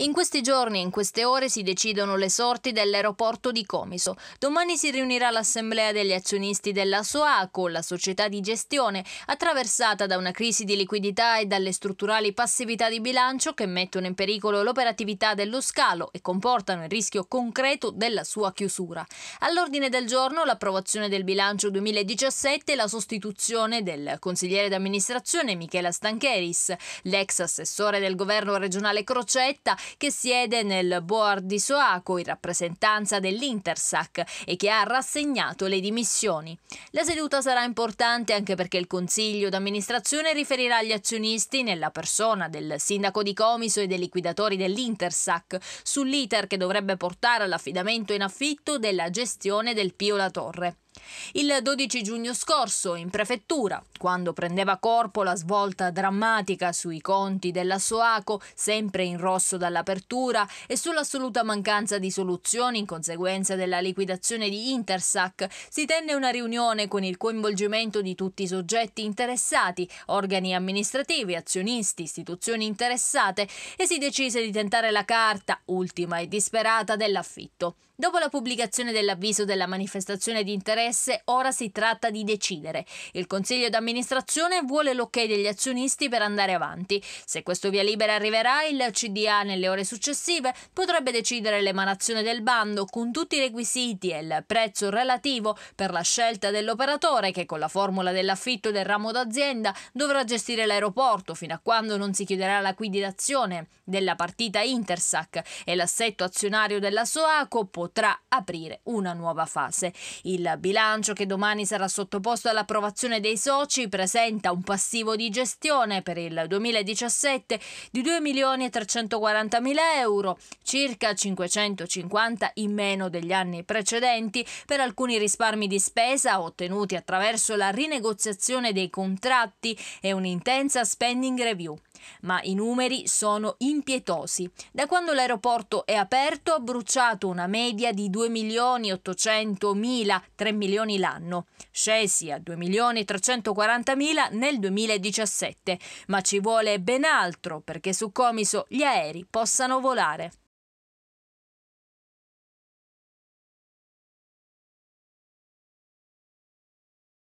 In questi giorni, in queste ore, si decidono le sorti dell'aeroporto di Comiso. Domani si riunirà l'assemblea degli azionisti della SOACO, la società di gestione, attraversata da una crisi di liquidità e dalle strutturali passività di bilancio che mettono in pericolo l'operatività dello scalo e comportano il rischio concreto della sua chiusura. All'ordine del giorno l'approvazione del bilancio 2017 e la sostituzione del consigliere d'amministrazione Michela Stancheris, l'ex assessore del governo regionale Crocetta che siede nel board di Soaco in rappresentanza dell'Intersac e che ha rassegnato le dimissioni. La seduta sarà importante anche perché il Consiglio d'amministrazione riferirà agli azionisti, nella persona del sindaco di Comiso e dei liquidatori dell'Intersac, sull'iter che dovrebbe portare all'affidamento in affitto della gestione del Pio La Torre. Il 12 giugno scorso, in prefettura, quando prendeva corpo la svolta drammatica sui conti della Soaco, sempre in rosso dall'apertura, e sull'assoluta mancanza di soluzioni in conseguenza della liquidazione di Intersac, si tenne una riunione con il coinvolgimento di tutti i soggetti interessati, organi amministrativi, azionisti, istituzioni interessate, e si decise di tentare la carta, ultima e disperata, dell'affitto. Dopo la pubblicazione dell'avviso della manifestazione di interesse, interesse, ora si tratta di decidere. Il consiglio d'amministrazione vuole l'ok degli azionisti per andare avanti. Se questo via libera arriverà, il CDA nelle ore successive potrebbe decidere l'emanazione del bando con tutti i requisiti e il prezzo relativo per la scelta dell'operatore che con la formula dell'affitto del ramo d'azienda dovrà gestire l'aeroporto fino a quando non si chiuderà la liquidazione della partita Intersac e l'assetto azionario della Soaco potrà aprire una nuova fase. Il bilancio bilancio che domani sarà sottoposto all'approvazione dei soci presenta un passivo di gestione per il 2017 di 2.340.000 euro, circa 550 in meno degli anni precedenti per alcuni risparmi di spesa ottenuti attraverso la rinegoziazione dei contratti e un'intensa spending review ma i numeri sono impietosi. Da quando l'aeroporto è aperto ha bruciato una media di 2 milioni 800 mila, 3 milioni l'anno, scesi a 2 milioni 340 mila nel 2017, ma ci vuole ben altro perché su Comiso gli aerei possano volare.